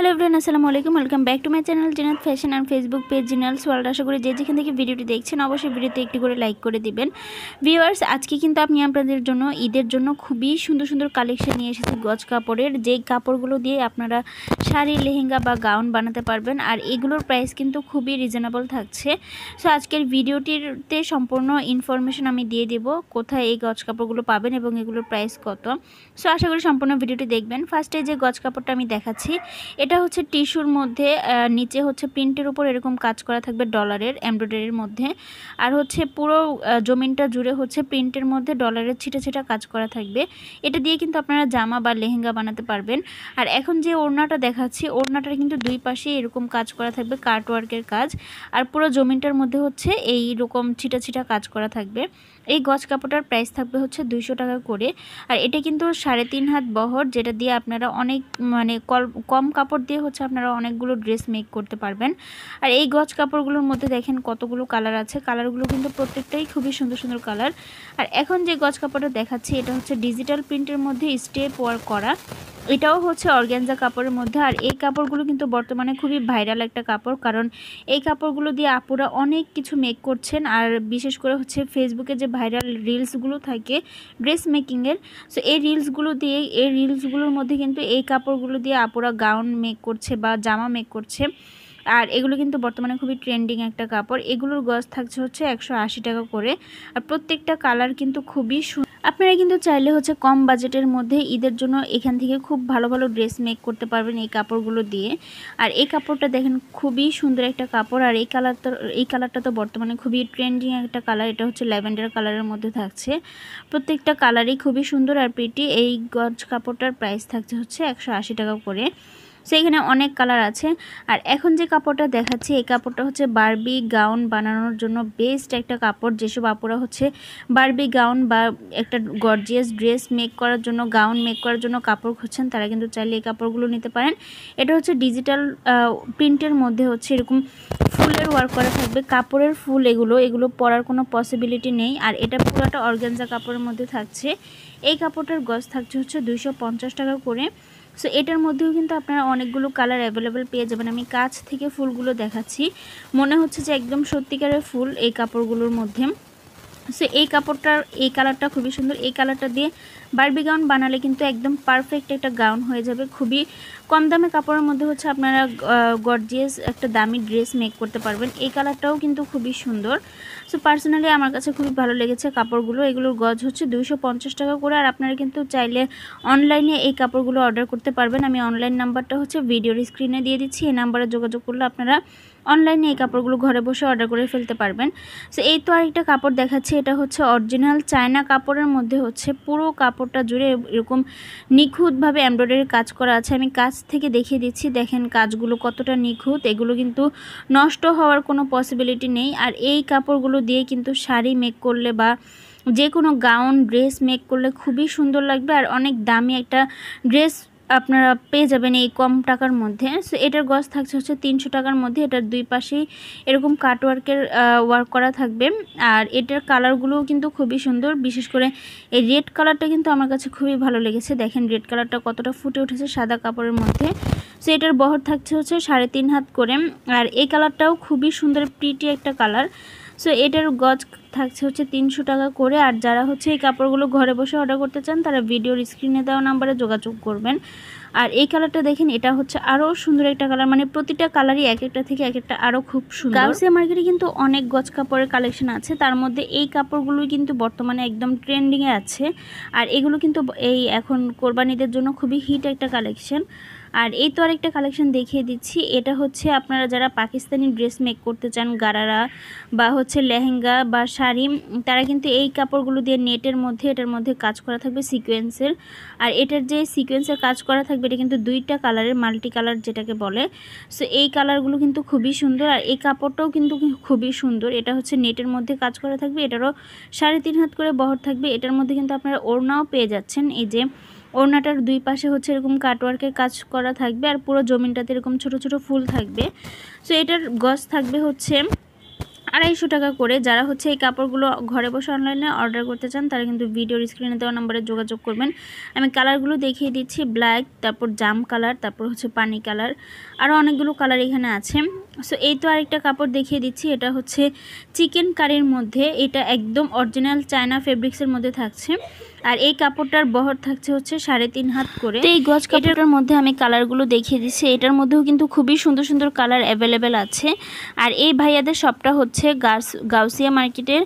hello everyone আসসালামু আলাইকুম welcome back to my channel Zinat fashion and Facebook page জিনালস world আশা করি যে যেখান থেকে ভিডিওটি দেখছেন অবশ্যই ভিডিওতে একটি করে লাইক করে দিবেন ভিউয়ার্স আজকে কিন্তু আপনি আপনাদের জন্য ঈদের জন্য খুবই সুন্দর সুন্দর কালেকশন নিয়ে এসেছি গজ কাপড়ের যেই কাপড়গুলো দিয়ে আপনারা শাড়ি লেহেঙ্গা বা গাউন বানাতে পারবেন আর এগুলোর প্রাইস কিন্তু খুবই রিজনেবল থাকছে সো আজকের ভিডিওটিতে সম্পূর্ণ ইনফরমেশন আমি দিয়ে দেব কোথায় এই গজ কাপড়গুলো পাবেন এবং এগুলোর প্রাইস কত সো আশা করি সম্পূর্ণ ভিডিওটি দেখবেন ফার্স্টে যে গজ কাপড়টা আমি দেখাচ্ছি এটা হচ্ছে টিস্যুর মধ্যে নিচে হচ্ছে প্রিন্টের উপর এরকম কাজ করা থাকবে ডলারের এমব্রয়ডারির মধ্যে আর হচ্ছে পুরো জমিনটা জুড়ে হচ্ছে প্রিন্টের মধ্যে ডলারের ছিটা ছিটা কাজ করা থাকবে এটা দিয়ে কিন্তু আপনারা জামা বা লেহেঙ্গা বানাতে পারবেন আর এখন যে ওড়নাটা দেখাচ্ছি ওড়নাটার কিন্তু দুই পাশে এরকম কাজ করা থাকবে কার্টওয়ার্কের কাজ আর পুরো জমিনটার মধ্যে হচ্ছে এই রকম ছিটা ছিটা কাজ করা থাকবে এই গজ কাপড়টার প্রাইস থাকবে হচ্ছে দুইশো টাকা করে আর এটা কিন্তু সাড়ে তিন হাত বহর যেটা দিয়ে আপনারা অনেক মানে কম কাপড় কাপড় দিয়ে হচ্ছে আপনারা অনেকগুলো ড্রেস মেক করতে পারবেন আর এই গজ কাপড়গুলোর মধ্যে দেখেন কতগুলো কালার আছে কালারগুলো কিন্তু প্রত্যেকটাই খুবই সুন্দর সুন্দর কালার আর এখন যে গজ কাপড়টা দেখাচ্ছি এটা হচ্ছে ডিজিটাল প্রিন্টের মধ্যে স্টেপ ওয়ার্ক করা এটাও হচ্ছে অর্গ্যানজা কাপড়ের মধ্যে আর এই কাপড়গুলো কিন্তু বর্তমানে খুবই ভাইরাল একটা কাপড় কারণ এই কাপড়গুলো দিয়ে আপুরা অনেক কিছু মেক করছেন আর বিশেষ করে হচ্ছে ফেসবুকে যে ভাইরাল রিলসগুলো থাকে ড্রেস মেকিংয়ের সো এই রিলসগুলো দিয়ে এই রিলসগুলোর মধ্যে কিন্তু এই কাপড়গুলো দিয়ে আপুরা গাউন মেক মেক করছে বা জামা মেক করছে আর এগুলো কিন্তু বর্তমানে খুবই ট্রেন্ডিং একটা কাপড় এগুলোর গজ থাকছে হচ্ছে একশো টাকা করে আর প্রত্যেকটা কালার কিন্তু খুবই আপনারা কিন্তু চাইলে হচ্ছে কম বাজেটের মধ্যে ঈদের জন্য এখান থেকে খুব ভালো ভালো ড্রেস মেক করতে পারবেন এই কাপড়গুলো দিয়ে আর এই কাপড়টা দেখেন খুবই সুন্দর একটা কাপড় আর এই কালার তো এই কালারটা তো বর্তমানে খুবই ট্রেন্ডিং একটা কালার এটা হচ্ছে ল্যাভেন্ডার কালারের মধ্যে থাকছে প্রত্যেকটা কালারই খুবই সুন্দর আর প্রিটি এই গজ কাপড়টার প্রাইস থাকছে হচ্ছে একশো টাকা করে সো এখানে অনেক কালার আছে আর এখন যে কাপড়টা দেখাচ্ছি এই কাপড়টা হচ্ছে বারবি গাউন বানানোর জন্য বেস্ট একটা কাপড় যেসব আপুরা হচ্ছে বারবি গাউন বা একটা গর্জিয়াস ড্রেস মেক করার জন্য গাউন মেক করার জন্য কাপড় খুঁজছেন তারা কিন্তু চাইলে এই কাপড়গুলো নিতে পারেন এটা হচ্ছে ডিজিটাল প্রিন্টের মধ্যে হচ্ছে এরকম ফুলের ওয়ার্ক করা থাকবে কাপড়ের ফুল এগুলো এগুলো পরার কোনো পসিবিলিটি নেই আর এটা পুরোটা অর্গ্যানজা কাপড়ের মধ্যে থাকছে এই কাপড়টার গজ থাকছে হচ্ছে দুইশো টাকা করে সো এটার মধ্যেও কিন্তু আপনারা অনেকগুলো কালার অ্যাভেলেবেল পেয়ে যাবেন আমি কাছ থেকে ফুলগুলো দেখাচ্ছি মনে হচ্ছে যে একদম সত্যিকারের ফুল এই কাপড়গুলোর মধ্যে সো এই কাপড়টার এই কালারটা খুবই সুন্দর এই কালারটা দিয়ে বার্বি গাউন বানালে কিন্তু একদম পারফেক্ট একটা গাউন হয়ে যাবে খুবই কম দামে কাপড়ের মধ্যে হচ্ছে আপনারা গর্জিয়াস একটা দামি ড্রেস মেক করতে পারবেন এই কালারটাও কিন্তু খুবই সুন্দর সো পার্সোনালি আমার কাছে খুবই ভালো লেগেছে কাপড়গুলো এগুলোর গজ হচ্ছে দুইশো টাকা করে আর আপনারা কিন্তু চাইলে অনলাইনে এই কাপড়গুলো অর্ডার করতে পারবেন আমি অনলাইন নাম্বারটা হচ্ছে ভিডিওর স্ক্রিনে দিয়ে দিচ্ছি এই নাম্বারে যোগাযোগ করলে আপনারা অনলাইনে এই কাপড়গুলো ঘরে বসে অর্ডার করে ফেলতে পারবেন সো এই তো আরেকটা কাপড় দেখাচ্ছি এটা হচ্ছে অরিজিনাল চায়না কাপড়ের মধ্যে হচ্ছে পুরো কাপড়টা জুড়ে এরকম নিখুঁতভাবে এমব্রয়ডারি কাজ করা আছে আমি কাজ থেকে দেখিয়ে দিচ্ছি দেখেন কাজগুলো কতটা নিখুঁত এগুলো কিন্তু নষ্ট হওয়ার কোনো পসিবিলিটি নেই আর এই কাপড়গুলো দিয়ে কিন্তু শাড়ি মেক করলে বা যে কোনো গাউন ড্রেস মেক করলে খুবই সুন্দর লাগবে আর অনেক দামি একটা ড্রেস আপনারা পেয়ে যাবেন এই কম টাকার মধ্যে সো এটার গজ থাকছে হচ্ছে তিনশো টাকার মধ্যে এটার দুই পাশেই এরকম কাটওয়ার্কের ওয়ার্ক করা থাকবে আর এটার কালারগুলোও কিন্তু খুবই সুন্দর বিশেষ করে এই রেড কালারটা কিন্তু আমার কাছে খুবই ভালো লেগেছে দেখেন রেড কালারটা কতটা ফুটে উঠেছে সাদা কাপড়ের মধ্যে সো এটার বহর থাকছে হচ্ছে সাড়ে তিন হাত করে আর এই কালারটাও খুবই সুন্দর প্রিটি একটা কালার সো এটার গজ থাকছে হচ্ছে তিনশো টাকা করে আর যারা হচ্ছে এই কাপড়গুলো ঘরে বসে অর্ডার করতে চান তারা ভিডিওর স্ক্রিনে দেওয়া নাম্বারে যোগাযোগ করবেন আর এই কালারটা দেখেন এটা হচ্ছে আরও সুন্দর একটা কালার মানে প্রতিটা কালারই এক একটা থেকে এক একটা আরও খুব সুন্দর গাউসিয়া মার্কেটে কিন্তু অনেক গজ কাপড়ের কালেকশন আছে তার মধ্যে এই কাপড়গুলোই কিন্তু বর্তমানে একদম ট্রেন্ডিংয়ে আছে আর এগুলো কিন্তু এই এখন কোরবানিদের জন্য খুবই হিট একটা কালেকশন আর এই তো আরেকটা কালেকশন দেখিয়ে দিচ্ছি এটা হচ্ছে আপনারা যারা পাকিস্তানি ড্রেস মেক করতে চান গারারা বা হচ্ছে লেহেঙ্গা বা শাড়ি তারা কিন্তু এই কাপড়গুলো দিয়ে নেটের মধ্যে এটার মধ্যে কাজ করা থাকবে সিকোয়েন্সের আর এটার যে সিকোয়েন্সের কাজ করা থাকবে এটা কিন্তু দুইটা কালারের মাল্টি কালার যেটাকে বলে সো এই কালারগুলো কিন্তু খুবই সুন্দর আর এই কাপড়টাও কিন্তু খুবই সুন্দর এটা হচ্ছে নেটের মধ্যে কাজ করা থাকবে এটারও সাড়ে তিন হাত করে বহর থাকবে এটার মধ্যে কিন্তু আপনারা ওড়নাও পেয়ে যাচ্ছেন এই যে ওড়নাটার দুই পাশে হচ্ছে এরকম কাটওয়ার্কের কাজ করা থাকবে আর পুরো জমিনটাতে এরকম ছোট ছোট ফুল থাকবে সো এটার গজ থাকবে হচ্ছে আড়াইশো টাকা করে যারা হচ্ছে এই কাপড়গুলো ঘরে বসে অনলাইনে অর্ডার করতে চান তারা কিন্তু ভিডিওর স্ক্রিনে দেওয়া নাম্বারে যোগাযোগ করবেন আমি কালারগুলো দেখিয়ে দিচ্ছি ব্ল্যাক তারপর জাম কালার তারপর হচ্ছে পানি কালার আরও অনেকগুলো কালার এখানে আছে সো এই তো আরেকটা কাপড় দেখিয়ে দিচ্ছি এটা হচ্ছে চিকেন কারির মধ্যে এটা একদম অরিজিনাল চায়না ফেব্রিক্সের মধ্যে থাকছে আর এই কাপড়টার বহর থাকছে হচ্ছে সাড়ে তিন হাত করে তো এই গজ কাপড়টার মধ্যে আমি কালারগুলো দেখিয়ে দিচ্ছি এটার মধ্যেও কিন্তু খুবই সুন্দর সুন্দর কালার অ্যাভেলেবেল আছে আর এই ভাইয়াদের শপটা হচ্ছে গাউসিয়া মার্কেটের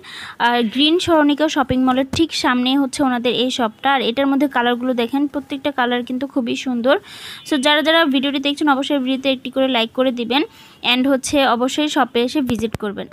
গ্রিন সরণিকা শপিং মলের ঠিক সামনেই হচ্ছে ওনাদের এই শপটা আর এটার মধ্যে কালারগুলো দেখেন প্রত্যেকটা কালার কিন্তু খুবই সুন্দর সো যারা যারা ভিডিওটি দেখছেন অবশ্যই ভিডিওতে একটি করে লাইক করে দিবেন অ্যান্ড হচ্ছে অবশ্যই শপে এসে ভিজিট করবেন